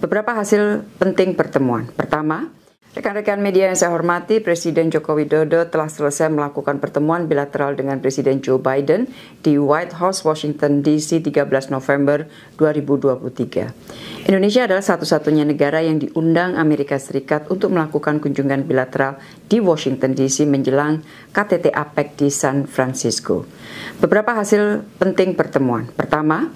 Beberapa hasil penting pertemuan. Pertama, Rekan-rekan media yang saya hormati, Presiden Joko Widodo telah selesai melakukan pertemuan bilateral dengan Presiden Joe Biden di White House, Washington DC 13 November 2023. Indonesia adalah satu-satunya negara yang diundang Amerika Serikat untuk melakukan kunjungan bilateral di Washington DC menjelang KTT APEC di San Francisco. Beberapa hasil penting pertemuan. Pertama,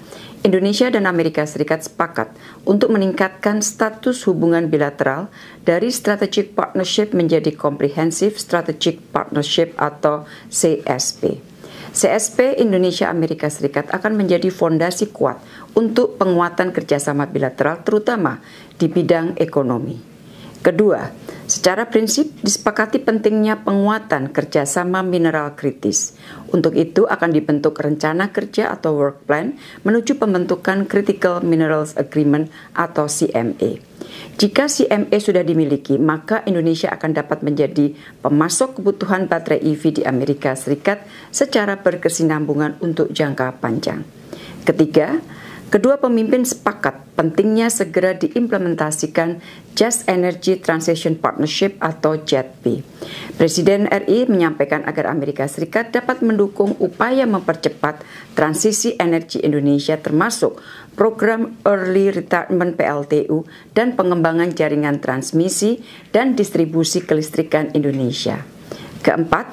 Indonesia dan Amerika Serikat sepakat untuk meningkatkan status hubungan bilateral dari Strategic Partnership menjadi Comprehensive Strategic Partnership atau CSP. CSP Indonesia Amerika Serikat akan menjadi fondasi kuat untuk penguatan kerjasama bilateral terutama di bidang ekonomi. Kedua, secara prinsip disepakati pentingnya penguatan kerjasama mineral kritis. Untuk itu akan dibentuk rencana kerja atau work plan menuju pembentukan Critical Minerals Agreement atau CMA. Jika CMA sudah dimiliki, maka Indonesia akan dapat menjadi pemasok kebutuhan baterai EV di Amerika Serikat secara berkesinambungan untuk jangka panjang. Ketiga, Kedua pemimpin sepakat pentingnya segera diimplementasikan Just Energy Transition Partnership atau JETP. Presiden RI menyampaikan agar Amerika Serikat dapat mendukung upaya mempercepat transisi energi Indonesia termasuk program Early Retirement PLTU dan pengembangan jaringan transmisi dan distribusi kelistrikan Indonesia. Keempat,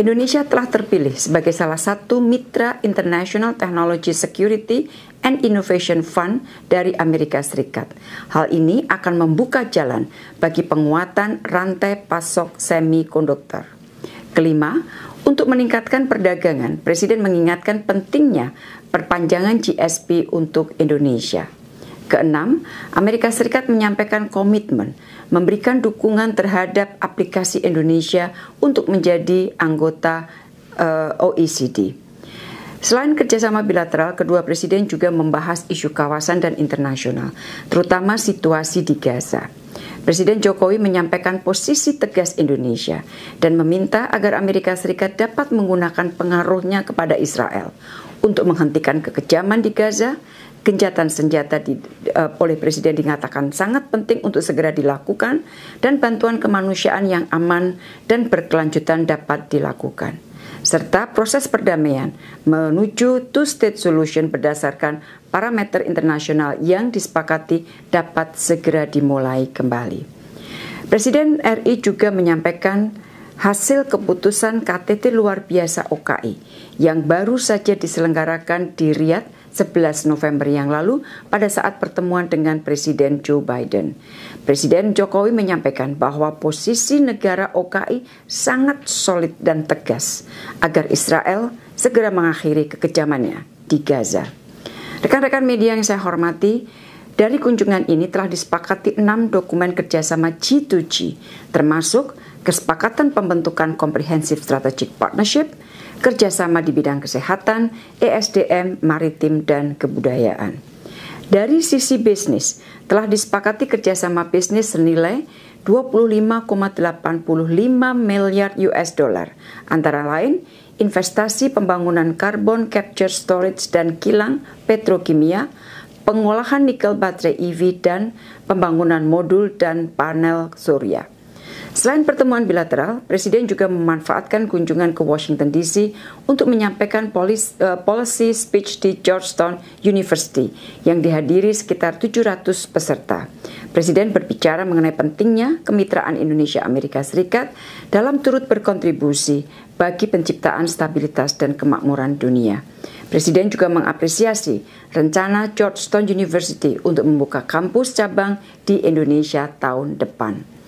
Indonesia telah terpilih sebagai salah satu mitra International Technology Security and Innovation Fund dari Amerika Serikat. Hal ini akan membuka jalan bagi penguatan rantai pasok semikonduktor. Kelima, untuk meningkatkan perdagangan, Presiden mengingatkan pentingnya perpanjangan GSP untuk Indonesia. Keenam, Amerika Serikat menyampaikan komitmen memberikan dukungan terhadap aplikasi Indonesia untuk menjadi anggota uh, eh, OECD. Selain kerjasama bilateral, kedua presiden juga membahas isu kawasan dan internasional, terutama situasi di Gaza. Presiden Jokowi menyampaikan posisi tegas Indonesia dan meminta agar Amerika Serikat dapat menggunakan pengaruhnya kepada Israel untuk menghentikan kekejaman di Gaza gencatan senjata di, uh, oleh presiden dikatakan sangat penting untuk segera dilakukan dan bantuan kemanusiaan yang aman dan berkelanjutan dapat dilakukan serta proses perdamaian menuju two-state solution berdasarkan parameter internasional yang disepakati dapat segera dimulai kembali. Presiden RI juga menyampaikan hasil keputusan KTT luar biasa OKI yang baru saja diselenggarakan di Riyadh 11 November yang lalu pada saat pertemuan dengan Presiden Joe Biden. Presiden Jokowi menyampaikan bahwa posisi negara OKI sangat solid dan tegas agar Israel segera mengakhiri kekejamannya di Gaza. Rekan-rekan media yang saya hormati, dari kunjungan ini telah disepakati enam dokumen kerjasama G2G, termasuk kesepakatan pembentukan Comprehensive Strategic Partnership – kerjasama di bidang kesehatan, ESDM, maritim, dan kebudayaan. Dari sisi bisnis, telah disepakati kerjasama bisnis senilai 25,85 miliar US dollar, antara lain investasi pembangunan carbon capture storage dan kilang petrokimia, pengolahan nikel baterai EV dan pembangunan modul dan panel surya. Selain pertemuan bilateral, Presiden juga memanfaatkan kunjungan ke Washington DC untuk menyampaikan polis, uh, policy speech di Georgetown University yang dihadiri sekitar 700 peserta. Presiden berbicara mengenai pentingnya kemitraan Indonesia Amerika Serikat dalam turut berkontribusi bagi penciptaan stabilitas dan kemakmuran dunia. Presiden juga mengapresiasi rencana Georgetown University untuk membuka kampus cabang di Indonesia tahun depan.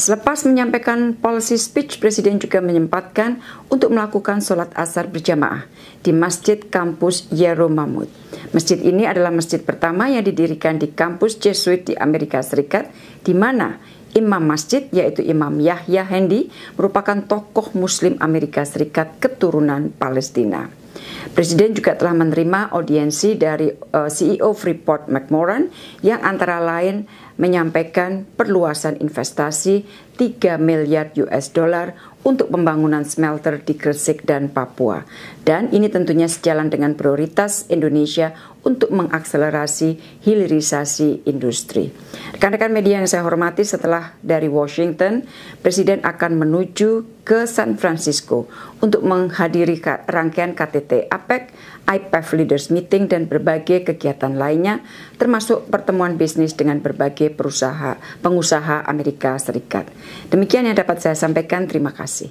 Selepas menyampaikan policy speech, Presiden juga menyempatkan untuk melakukan sholat asar berjamaah di Masjid Kampus Yeromamut. Masjid ini adalah masjid pertama yang didirikan di kampus Jesuit di Amerika Serikat, di mana Imam masjid yaitu Imam Yahya Hendi merupakan tokoh Muslim Amerika Serikat keturunan Palestina. Presiden juga telah menerima audiensi dari eh, CEO Freeport McMoran yang antara lain menyampaikan perluasan investasi 3 miliar US dollar untuk pembangunan smelter di Gresik dan Papua. Dan ini tentunya sejalan dengan prioritas Indonesia untuk mengakselerasi hilirisasi industri. Rekan-rekan media yang saya hormati, setelah dari Washington, Presiden akan menuju ke San Francisco untuk menghadiri rangkaian KTT APEC, IPEF Leaders Meeting, dan berbagai kegiatan lainnya, termasuk pertemuan bisnis dengan berbagai perusahaan pengusaha Amerika Serikat. Demikian yang dapat saya sampaikan. Terima kasih.